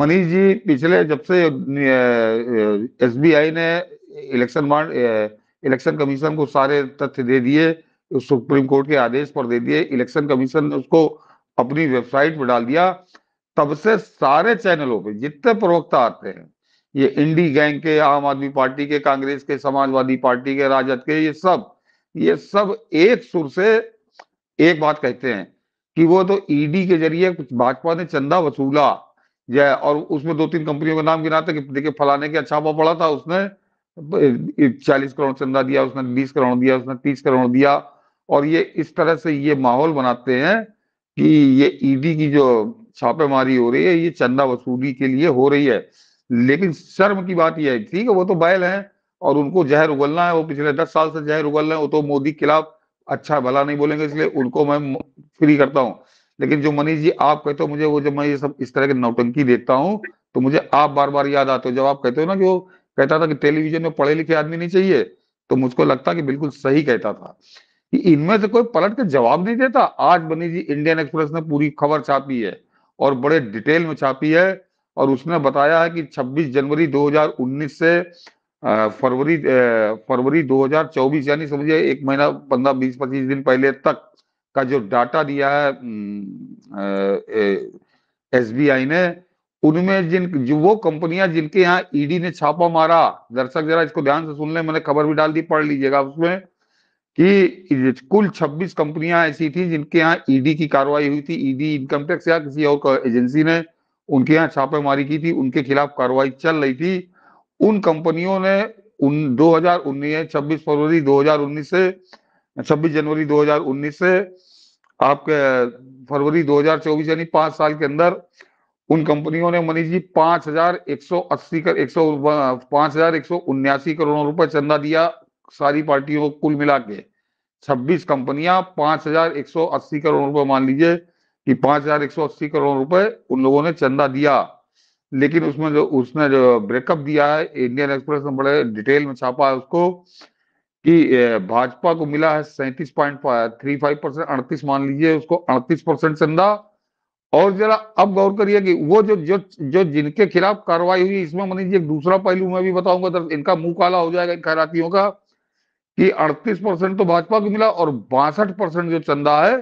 मनीष जी पिछले जब से एसबीआई ने इलेक्शन इलेक्शन कमीशन को सारे तथ्य दे दिए सुप्रीम कोर्ट के आदेश पर दे दिए इलेक्शन कमीशन ने उसको अपनी वेबसाइट पर डाल दिया तब से सारे चैनलों पे जितने प्रवक्ता आते हैं ये इंडी गैंग के आम आदमी पार्टी के कांग्रेस के समाजवादी पार्टी के राजद के ये सब ये सब एक सुर से एक बात कहते हैं कि वो तो ईडी के जरिए कुछ भाजपा ने चंदा वसूला या और उसमें दो तीन कंपनियों का नाम गिनाते कि देखिए फलाने के अच्छा भाव पड़ा था उसने चालीस करोड़ चंदा दिया उसने बीस करोड़ दिया उसने तीस करोड़ दिया और ये इस तरह से ये माहौल बनाते हैं कि ये ईडी की जो छापेमारी हो रही है ये चंदा वसूली के लिए हो रही है लेकिन शर्म की बात यह है ठीक है वो तो बैल है और उनको जहर उगलना है वो पिछले दस साल से जहर उगल रहे हैं वो तो मोदी के खिलाफ अच्छा भला नहीं बोलेंगे इसलिए उनको मैं फ्री करता हूँ लेकिन जो मनीष जी आप कहते हो मुझे वो जब मैं ये सब इस तरह की नौटंकी देखता हूँ तो मुझे आप बार बार याद आते हो जब आप कहते हो ना कि वो कहता था कि टेलीविजन में पढ़े लिखे आदमी नहीं चाहिए तो मुझको लगता कि बिल्कुल सही कहता था कि इनमें से कोई पलट के जवाब नहीं देता आज मनीष जी इंडियन एक्सप्रेस ने पूरी खबर छापी है और बड़े डिटेल में छापी है और उसने बताया है कि 26 जनवरी 2019 से फरवरी फरवरी 2024 यानी समझिए एक महीना पंद्रह बीस पच्चीस दिन पहले तक का जो डाटा दिया है एस ने उनमें जिन जो वो कंपनियां जिनके यहाँ ईडी ने छापा मारा दर्शक जरा इसको ध्यान से सुन ले मैंने खबर भी डाल दी पढ़ लीजिएगा उसमें कि कुल 26 कंपनियां ऐसी थी जिनके यहाँ ईडी की कार्रवाई हुई थी ईडी इनकम टैक्स या किसी और एजेंसी ने उनके यहाँ छापेमारी की थी उनके खिलाफ कार्रवाई चल रही थी उन कंपनियों ने उन 2019 26 फरवरी 2019 से 26 जनवरी 2019 से आपके फरवरी 2024 यानी पांच साल के अंदर उन कंपनियों ने मनीष जी पांच हजार एक सौ अस्सी कर एक सौ पांच हजार एक सौ उन्यासी करोड़ रुपए चंदा दिया सारी पार्टियों को कुल मिला के छब्बीस कंपनियां पांच हजार एक सौ अस्सी करोड़ रुपए मान लीजिए कि पांच हजार एक सौ अस्सी करोड़ रुपए उन लोगों ने चंदा दिया लेकिन उसमें जो उसने जो ब्रेकअप दिया है इंडियन एक्सप्रेस ने बड़े डिटेल में छापा है उसको कि भाजपा को मिला है सैंतीस पॉइंट थ्री फाइव परसेंट अड़तीस मान लीजिए उसको अड़तीस परसेंट चंदा और जरा अब गौर करिए कि वो जो जो जो जिनके खिलाफ कार्रवाई हुई इसमें जी एक दूसरा पहलू मैं भी बताऊंगा तो इनका मुंह काला हो जाएगा इन खैरातियों का कि अड़तीस परसेंट तो भाजपा को मिला और बासठ परसेंट जो चंदा है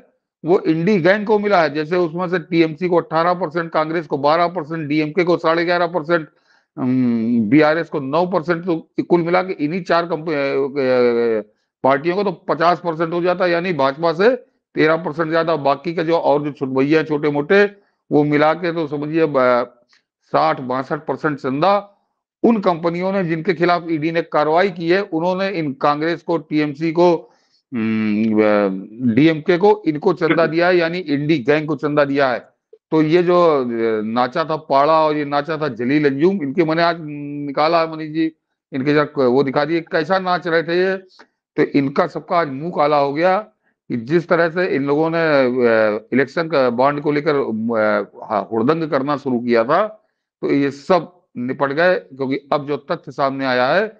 वो इंडी गैंग को मिला है जैसे उसमें से टीएमसी को अट्ठारह परसेंट कांग्रेस को बारह परसेंट डीएमके को साढ़े ग्यारह परसेंट बीआरएस को 9 परसेंट तो कुल मिला के इन्हीं चार पार्टियों को तो 50 परसेंट हो जाता है यानी भाजपा से 13 परसेंट ज्यादा बाकी का जो और जो भैया छोटे मोटे वो मिला के तो समझिए साठ बासठ परसेंट चंदा उन कंपनियों ने जिनके खिलाफ ईडी e ने कार्रवाई की है उन्होंने इन कांग्रेस को टीएमसी को डीएमके हम्म, को इनको चंदा दिया है यानी इंडी गैंग को चंदा दिया है तो ये जो नाचा था पाड़ा और ये नाचा था जलील अंजुम इनके मैंने आज निकाला मनीष जी इनके जब वो दिखा दिए कैसा नाच रहे थे ये तो इनका सबका आज मुंह काला हो गया कि जिस तरह से इन लोगों ने इलेक्शन का बॉन्ड को लेकर हुड़दंग करना शुरू किया था तो ये सब निपट गए क्योंकि अब जो तथ्य सामने आया है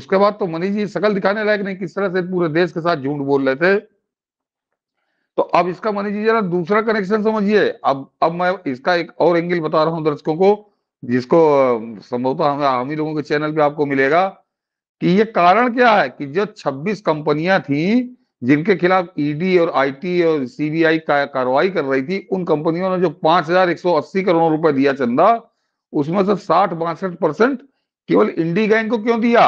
उसके बाद तो मनीष जी सकल दिखाने लायक नहीं किस तरह से पूरे देश के साथ झूठ बोल रहे थे तो अब इसका मान जी जरा दूसरा कनेक्शन समझिए अब अब मैं इसका एक और एंगल बता रहा हूं दर्शकों को जिसको संभवतः हम ही लोगों के चैनल पे आपको मिलेगा कि ये कारण क्या है कि जो 26 कंपनियां थी जिनके खिलाफ ईडी e और आईटी और सीबीआई का कार्रवाई कर रही थी उन कंपनियों ने जो 5,180 करोड़ रुपए दिया चंदा उसमें से साठ बासठ परसेंट केवल इंडी गैंग को क्यों दिया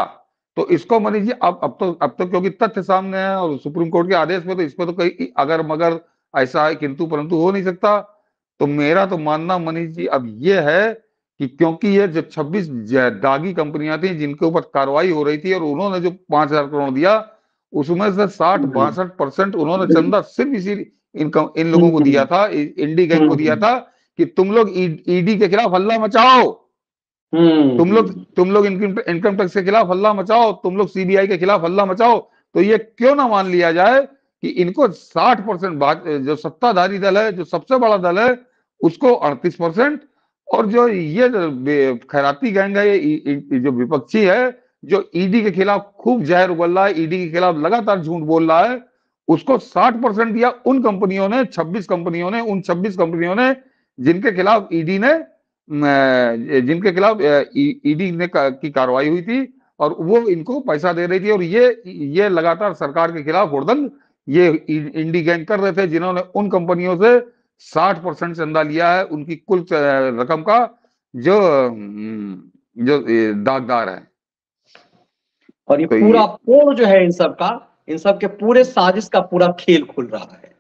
तो इसको मान लीजिए अब अब तो अब तो क्योंकि तथ्य सामने है और सुप्रीम कोर्ट के आदेश में तो इस पर तो कहीं अगर मगर ऐसा है किंतु परंतु हो नहीं सकता तो मेरा तो मानना मनीष जी अब यह है कि क्योंकि ये जो 26 दागी कंपनियां थी जिनके ऊपर कार्रवाई हो रही थी और उन्होंने जो पांच हजार करोड़ दिया उसमें से साठ बासठ परसेंट उन्होंने चंदा सिर्फ इसी इन, इन लोगों को दिया था इंडी गैंग को दिया था कि तुम लोग ईडी के खिलाफ हल्ला मचाओ हम्म। तुम लोग तुम लोग इनकम टैक्स के खिलाफ हल्ला मचाओ तुम लोग सीबीआई के खिलाफ हल्ला मचाओ तो ये क्यों ना मान लिया जाए कि इनको 60 परसेंट जो सत्ताधारी दल है जो सबसे बड़ा दल है उसको 38 परसेंट और जो ये खैराती गैंग है ये जो विपक्षी है जो ईडी e के खिलाफ खूब जहर उगल रहा है ईडी e के खिलाफ लगातार झूठ बोल रहा है उसको 60 परसेंट दिया उन कंपनियों ने 26 कंपनियों ने उन 26 कंपनियों ने जिनके खिलाफ ईडी e ने जिनके खिलाफ ईडी ने की कार्रवाई हुई थी और वो इनको पैसा दे रही थी और ये ये लगातार सरकार के खिलाफ हड़दंग ये इंडी गैंग कर रहे थे जिन्होंने उन कंपनियों से 60 परसेंट चंदा लिया है उनकी कुल रकम का जो जो दागदार है और ये तो पूरा पोड़ जो है इन सब का इन सब के पूरे साजिश का पूरा खेल खुल रहा है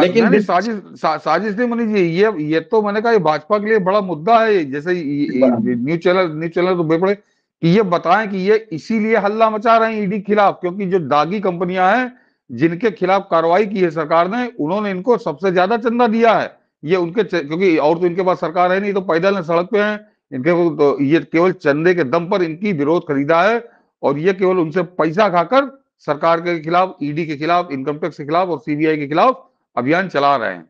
लेकिन साजिश सा, साजिश नहीं मनी जी ये ये तो मैंने कहा भाजपा के लिए बड़ा मुद्दा है जैसे न्यूज चैनल न्यूज चैनल तो बेपड़े कि ये बताएं कि ये इसीलिए हल्ला मचा रहे हैं ईडी खिलाफ क्योंकि जो दागी कंपनियां हैं जिनके खिलाफ कार्रवाई की है सरकार ने उन्होंने इनको सबसे ज्यादा चंदा दिया है ये उनके क्योंकि और तो इनके पास सरकार है नहीं तो पैदल सड़क पे हैं इनके तो ये केवल चंदे के दम पर इनकी विरोध खरीदा है और ये केवल उनसे पैसा खाकर सरकार के खिलाफ ईडी के खिलाफ इनकम टैक्स के खिलाफ और सीबीआई के खिलाफ अभियान चला रहे हैं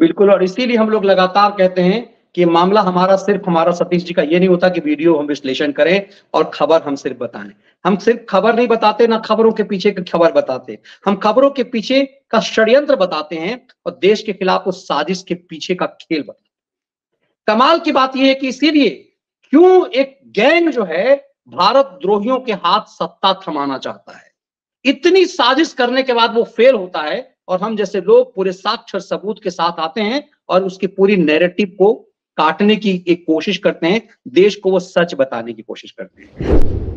बिल्कुल और इसीलिए हम लोग लगातार कहते हैं कि मामला हमारा सिर्फ हमारा सतीश जी का ये नहीं होता कि वीडियो हम विश्लेषण करें और खबर हम सिर्फ बताएं हम सिर्फ खबर नहीं बताते ना खबरों के पीछे की खबर बताते हम खबरों के पीछे का षड्यंत्र बताते हैं और देश के खिलाफ उस साजिश के पीछे का खेल बताते कमाल की बात यह है कि इसीलिए क्यों एक गैंग जो है भारत द्रोहियों के हाथ सत्ता थमाना चाहता है इतनी साजिश करने के बाद वो फेल होता है और हम जैसे लोग पूरे साक्षर सबूत के साथ आते हैं और उसकी पूरी नैरेटिव को काटने की एक कोशिश करते हैं देश को वो सच बताने की कोशिश करते हैं